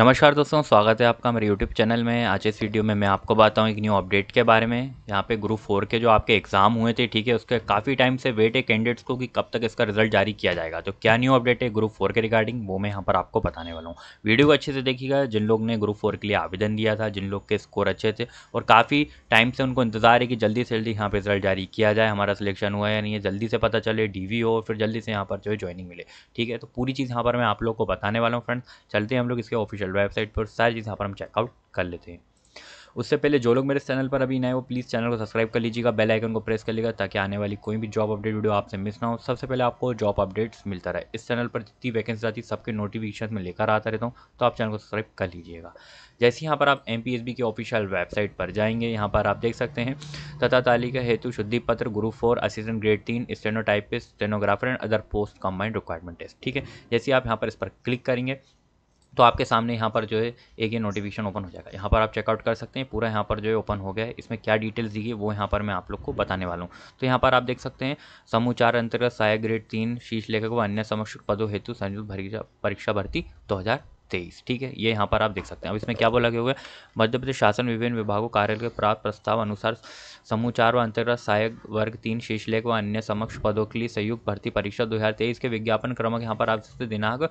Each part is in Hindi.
नमस्कार दोस्तों स्वागत है आपका हमारे यूट्यूब चैनल में आज इस वीडियो में मैं आपको बताऊं एक न्यू अपडेट के बारे में यहाँ पे ग्रुप फोर के जो आपके एग्ज़ाम हुए थे ठीक है उसके काफ़ी टाइम से वेट है कैंडिडेट्स को कि कब तक इसका रिजल्ट जारी किया जाएगा तो क्या न्यू अपडेट है ग्रुप फोर के रिगार्डिंग वो मैं यहाँ पर आपको बताने वाला हूँ वीडियो को अच्छे से देखिएगा जिन लोग ने ग्रुप फोर के लिए आवेदन दिया था जिन लोग के स्कोर अच्छे थे और काफ़ी टाइम से उनको इंतजार है कि जल्दी से जल्दी यहाँ पर रिजल्ट जारी किया जाए हमारा सिलेक्शन हुआ या नहीं है जल्दी से पता चले डी हो फिर जल्दी से यहाँ पर जो है ज्वाइनिंग मिले ठीक है तो पूरी चीज़ यहाँ पर मैं आप लोग को बताने वाला हूँ फ्रेंड्स चलते हैं हम लोग इसके ऑफिशियल ऑफिशियल वेबसाइट पर सारी चीज़ यहाँ पर हम चेकआउट कर लेते हैं उससे पहले जो लोग मेरे चैनल पर अभी नए वो प्लीज़ चैनल को सब्सक्राइब कर लीजिएगा बेल आइकन को प्रेस कर लीजिएगा ताकि आने वाली कोई भी जॉब अपडेट वीडियो आपसे मिस ना हो सबसे पहले आपको जॉब अपडेट्स मिलता रहे इस चैनल पर जितनी वैकेंसी आती है सबके नोटिफिकेशन में लेकर आता रहता हूँ तो आप चैनल को सब्सक्राइब कर लीजिएगा जैसे यहाँ पर आप एम की ऑफिशियल वेबसाइट पर जाएंगे यहाँ पर आप देख सकते हैं तथा तालिका हेतु शुद्धि पत्र ग्रुप फोर असिस्टेंट ग्रेड तीन stenotypist stenographer and other post combined requirement test ठीक है जैसे आप यहाँ पर इस पर क्लिक करेंगे तो आपके सामने यहाँ पर जो है एक ये नोटिफिकेशन ओपन हो जाएगा यहाँ पर आप चेकआउट कर सकते हैं पूरा यहाँ पर जो है ओपन हो गया है इसमें क्या डिटेल्स दी गई वो यहाँ पर मैं आप लोग को बताने वाला हूँ तो यहाँ पर आप देख सकते हैं समूह चार अंतर्गत सहायक ग्रेड तीन शीर्ष लेखक व अन्य समक्ष पदों हेतु संयुक्त परीक्षा भर्ती दो तेईस ठीक है ये यहाँ पर आप देख सकते हैं अब इसमें क्या बोला गया हुआ है मध्य प्रदेश शासन विभिन्न विभागों कार्यालय के प्राप्त प्रस्ताव अनुसार समूह चार व अंतर्गत सहायक वर्ग तीन शीर्षलेख व अन्य समक्ष पदों के लिए संयुक्त भर्ती परीक्षा दो के विज्ञापन क्रमक यहाँ पर आप सकते दिनांक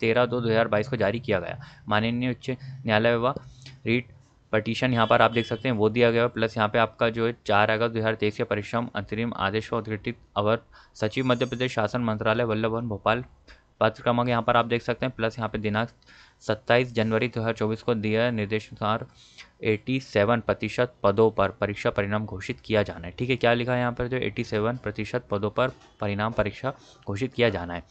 तेरह दो दो को जारी किया गया माननीय उच्च न्यायालय व रीट पटिशन यहाँ पर आप देख सकते हैं वो दिया गया प्लस यहाँ पे आपका जो है चार अगस्त दो हज़ार तेईस के परिश्रम अंतरिम आदेश व अधिकृत अवर सचिव मध्य प्रदेश शासन मंत्रालय वल्लभ भवन भोपाल पत्र क्रमांक यहाँ पर आप देख सकते हैं प्लस यहाँ पे दिनांक 27 जनवरी 2024 को दिया दिए निर्देशानुसार 87 प्रतिशत पदों पर परीक्षा परिणाम घोषित किया जाना है ठीक है क्या लिखा है यहाँ पर जो 87 प्रतिशत पदों पर परिणाम परीक्षा घोषित किया जाना है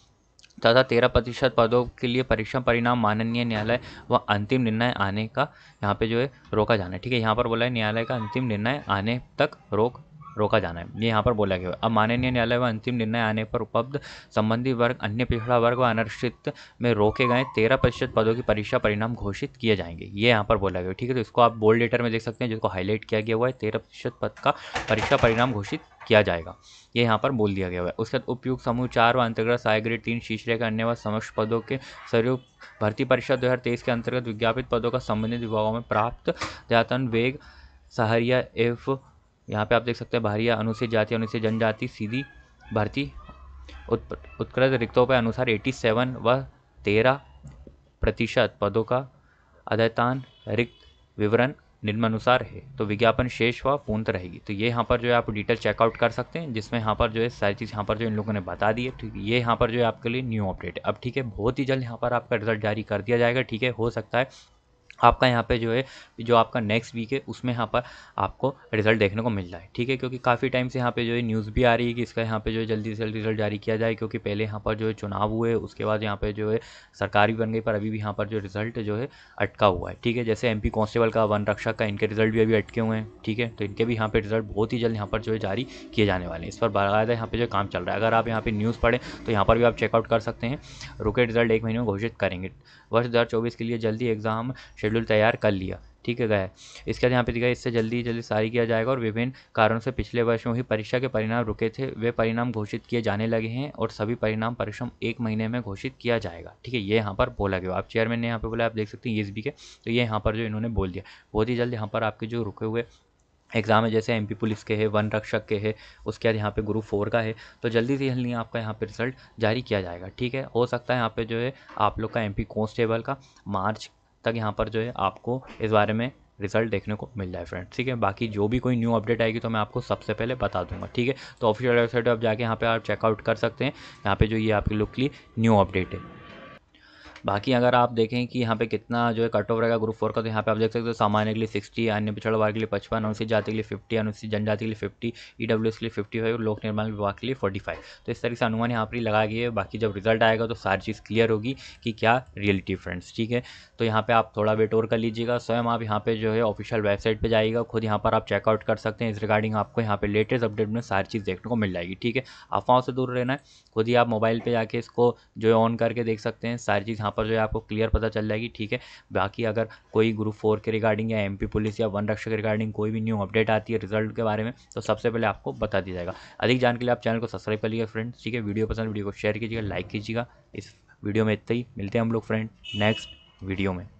तथा तेरह प्रतिशत पदों के लिए परीक्षा परिणाम माननीय न्यायालय व अंतिम निर्णय आने का यहाँ पे जो है रोका जाना है ठीक है यहाँ पर बोला है न्यायालय का अंतिम निर्णय आने तक रोक रोका जाना है ये यहाँ पर बोला गया अब माननीय न्यायालय में अंतिम निर्णय आने पर उपलब्ध संबंधी वर्ग अन्य पिछड़ा वर्ग व अनिश्चित में रोके गए तेरह प्रतिशत पदों की परीक्षा परिणाम घोषित किए जाएंगे ये यहाँ पर बोला गया ठीक है तो इसको आप बोल्ड लेटर में देख सकते हैं जिसको हाईलाइट किया गया हुआ है तेरह प्रतिशत पद का परीक्षा परिणाम घोषित किया जाएगा ये यहाँ पर बोल दिया गया है उसके बाद उपयुक्त समूह चार व अंतर्गत सायग्री तीन शीशरे का अन्य व समक्ष पदों के स्वरूप भर्ती परीक्षा दो के अंतर्गत विज्ञापित पदों का संबंधित विभागों में प्राप्त जातन वेग सहरिया एफ यहाँ पे आप देख सकते हैं भारी अनुसूचित जाति अनुसूचित जनजाति सीधी भर्ती उत्कृष्ट रिक्तों के अनुसार 87 व 13 प्रतिशत पदों का अद्यतन रिक्त विवरण निम्नानुसार है तो विज्ञापन शेष व पूर्णत रहेगी तो ये यहाँ पर जो है आप डिटेल चेकआउट कर सकते हैं जिसमें यहाँ पर जो है सारी चीज़ यहाँ पर जो इन लोगों ने बता दी है ठीक ये यहाँ पर जो है आपके लिए न्यू अपडेट है अब ठीक है बहुत ही जल्द यहाँ पर आपका रिजल्ट जारी कर दिया जाएगा ठीक है हो सकता है आपका यहाँ पे जो है जो आपका नेक्स्ट वीक है उसमें यहाँ पर आपको रिजल्ट देखने को मिल रहा है ठीक है क्योंकि काफ़ी टाइम से यहाँ पे जो है न्यूज़ भी आ रही है कि इसका यहाँ पे जो है जल्दी से जल्दी रिजल्ट जारी किया जाए क्योंकि पहले यहाँ पर जो है चुनाव हुए उसके बाद यहाँ पे जो है सरकार भी बन गई पर अभी भी यहाँ पर जो रिजल्ट जो है अटका हुआ है ठीक है जैसे एम कांस्टेबल का वन रक्षक का इनके रिजल्ट भी अभी अटके हुए हैं ठीक है तो इनके भी यहाँ पर रिजल्ट बहुत ही जल्द यहाँ पर जो है जारी किए जाने वाले हैं इस पर बाकायदा यहाँ पर जो काम चल रहा है अगर आप यहाँ पर न्यूज़ पढ़ें तो यहाँ पर भी आप चेकआउट कर सकते हैं रुके रिजल्ट एक महीने में घोषित करेंगे वर्ष दो के लिए जल्दी एग्जाम शेड्यूल तैयार कर लिया ठीक है गया इसके बाद यहाँ पे दिखाई इससे जल्दी जल्दी सारी किया जाएगा और विभिन्न कारणों से पिछले वर्षों ही परीक्षा के परिणाम रुके थे वे परिणाम घोषित किए जाने लगे हैं और सभी परिणाम परिश्रम एक महीने में घोषित किया जाएगा ठीक है ये यहाँ पर बोला गया आप चेयरमैन ने यहाँ पे बोला आप देख सकते हैं बी के तो ये यहाँ पर जो इन्होंने बोल दिया बहुत ही जल्द यहाँ पर आपके जो रुके हुए एग्ज़ाम है जैसे एमपी पुलिस के है वन रक्षक के है उसके बाद यहाँ पे ग्रुप फोर का है तो जल्दी से जल्दी आपका यहाँ पे रिजल्ट जारी किया जाएगा ठीक है हो सकता है यहाँ पे जो है आप लोग का एमपी कांस्टेबल का मार्च तक यहाँ पर जो है आपको इस बारे में रिजल्ट देखने को मिल जाए फ्रेंड ठीक है बाकी जो भी कोई न्यू अपडेट आएगी तो मैं आपको सबसे पहले बता दूंगा ठीक है तो ऑफिशियल वेबसाइट पर आप जाके यहाँ पे आप चेकआउट कर सकते हैं यहाँ पे जो ये आपके लुक ली न्यू अपडेट है बाकी अगर आप देखें कि यहाँ पे कितना जो है कट ऑफ रहेगा ग्रुप फोर का तो यहाँ पे आप देख सकते हो सामान्य के लिए सिक्सटी अन्य पिछड़ा वर्ग के लिए पचपन अनुसूचित जाति के लिए फिफ्टी अनुसूचित जनजाति के लिए फिफ्टी ई के लिए फिफ्टी फाइव लोक निर्माण विभाग के लिए फोर्टी फाइव तो इस तरीके से अनुमान यहाँ पर ही लगाया गया है बाकी जब रिजल्ट आएगा तो सारी चीज़ क्लियर होगी कि क्या रियलिटी फ्रेंड्स ठीक है तो यहाँ पर आप थोड़ा वेट और कर लीजिएगा स्वयं आप यहाँ पर जो है ऑफिशियल वेबसाइट पर जाइएगा खुद यहाँ पर आप चेकआउट कर सकते हैं इस रिगार्डिंग आपको यहाँ पर लेटेस्ट अपडेट में सारी चीज़ देखने को मिल जाएगी ठीक है अफवाहों से दूर रहना है खुद ही आप मोबाइल पर जाके इसको जो है ऑन करके देख सकते हैं सारी चीज़ यहाँ पर जो है आपको क्लियर पता चल जाएगी ठीक है बाकी अगर कोई ग्रुप फोर के रिगार्डिंग या एमपी पुलिस या वन रक्षक के रिगार्डिंग कोई भी न्यू अपडेट आती है रिजल्ट के बारे में तो सबसे पहले आपको बता दिया जाएगा अधिक जानकारी के लिए आप चैनल को सब्सक्राइब कर लीजिए फ्रेंड्स ठीक है वीडियो पसंद वीडियो को शेयर कीजिएगा लाइक कीजिएगा इस वीडियो में इतना ही मिलते हैं हम लोग फ्रेंड नेक्स्ट वीडियो में